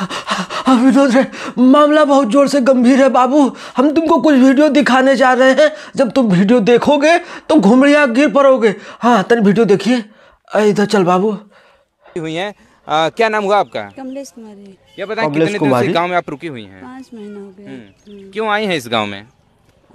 हाँ, विनोद रे मामला बहुत जोर से गंभीर है बाबू हम तुमको कुछ वीडियो दिखाने जा रहे हैं जब तुम वीडियो देखोगे तो घुमड़िया गिर पड़ोगे हाँ तन वीडियो देखिए इधर चल बाबू हुई आ, क्या नाम हुआ आपका कमलेश कुमारी ये बताएं कितने दिन से गांव में आप रुकी हुई हैं पाँच महीना हो गया हम्म। क्यों आई हैं इस गांव में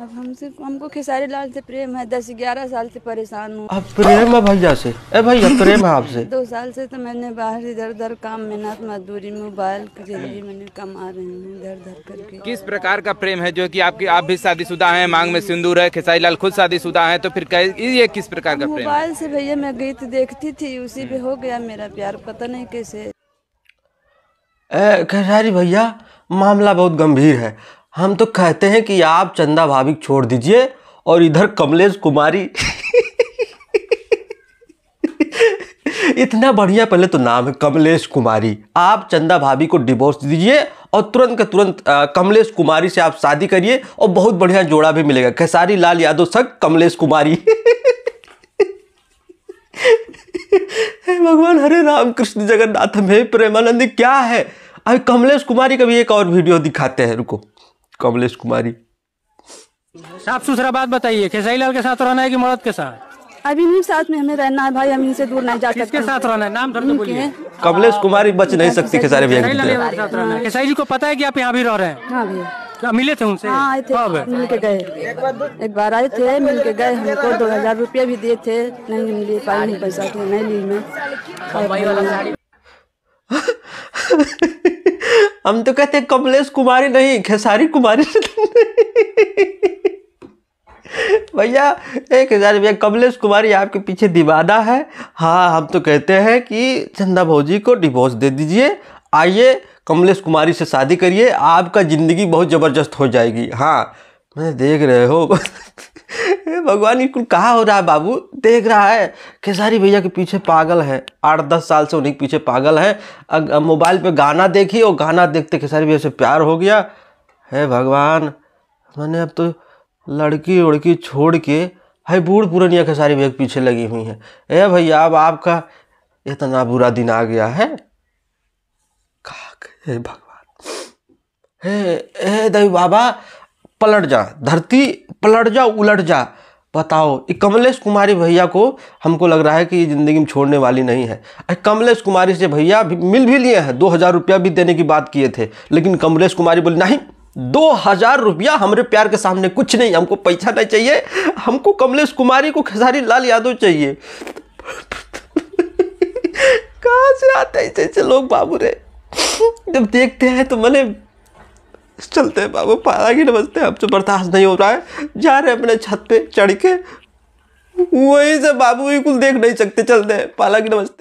अब हमसे हमको खेसारी लाल से प्रेम है दस ग्यारह साल से परेशान हूँ अब प्रेम है भैया से ए भैया प्रेम है आपसे दो साल से तो मैंने बाहर इधर उधर काम मेहनत मजदूरी मोबाइल की जिंदगी मैंने कमा रहे हैं इधर उधर करके किस प्रकार का प्रेम है जो कि आपकी आप भी शादीशुदा हैं मांग में सिंदूर है खेसारी लाल खुद शादीशुदा है तो फिर ये किस प्रकार का मोबाइल से भैया मैं गीत देखती थी उसी पे हो गया मेरा प्यार पता नहीं कैसे खेसारी भैया मामला बहुत गंभीर है हम तो कहते हैं कि आप चंदा भाभी छोड़ दीजिए और इधर कमलेश कुमारी इतना बढ़िया पहले तो नाम है कमलेश कुमारी आप चंदा भाभी को डिवोर्स दीजिए और तुरंत के तुरंत कमलेश कुमारी से आप शादी करिए और बहुत बढ़िया जोड़ा भी मिलेगा खेसारी लाल यादव सक कमलेश कुमारी भगवान हरे राम कृष्ण जगन्नाथ में प्रेमानंद क्या है अभी कमलेश कुमारी का भी एक और वीडियो दिखाते हैं रुको कमलेश कुमारी साफ सुथरा बात बताइए खेसाई लाल के साथ रहना है कि मरद के साथ अभी नहीं साथ में हमें रहना है भाई हम इनसे दूर नहीं जाते सकते साथ रहना है नाम धर बोलिए कमलेश कुमारी बच नहीं सकती खेसारी भैया के खेसाई जी को पता है कि आप यहाँ भी रह रहे हैं हाँ भैया मिले थे उनसे हाँ आए थे मिल के गए एक बार आए थे मिल के गए हमको दो हजार रुपया भी दिए थे नहीं हम पाए नहीं पैसा तो नहीं ली मैं हम तो कहते हैं कमलेश कुमारी नहीं खेसारी कुमारी भैया एक हज़ार रुपया कमलेश कुमारी आपके पीछे दिवादा है हाँ हम तो कहते हैं कि चंदा भाजी को डिवोर्स दे दीजिए आइए कमलेश कुमारी से शादी करिए आपका ज़िंदगी बहुत ज़बरदस्त हो जाएगी हाँ मैं देख रहे हो भगवान ये कुल हो रहा है बाबू देख रहा है खेसारी भैया के पीछे पागल है आठ दस साल से उन्हीं के पीछे पागल है मोबाइल पे गाना देखी और गाना देखते खेसारी भैया से प्यार हो गया है भगवान मैंने अब तो लड़की उड़की छोड़ के है बूढ़ पुरनिया खेसारी भैया के पीछे लगी हुई है ए भैया अब आपका इतना बुरा दिन आ गया है भगवान हे हे दही बाबा पलट जा धरती पलट जा उलट जा बताओ ये कमलेश कुमारी भैया को हमको लग रहा है कि ये ज़िंदगी में छोड़ने वाली नहीं है अरे कमलेश कुमारी से भैया मिल भी लिए हैं दो हज़ार रुपया भी देने की बात किए थे लेकिन कमलेश कुमारी बोली नहीं दो हज़ार रुपया हमारे प्यार के सामने कुछ नहीं हमको पैसा नहीं चाहिए हमको कमलेश कुमारी को खेसारी लाल यादव चाहिए कहाँ से आते ऐसे लोग बाबू रे जब देखते हैं तो मैंने चलते हैं बाबू पारा की नमस्ते तो बर्दाश्त नहीं हो रहा है जा रहे अपने छत पे चढ़ के वहीं से बाबू बिल्कुल देख नहीं सकते चलते हैं पाला की नमस्ते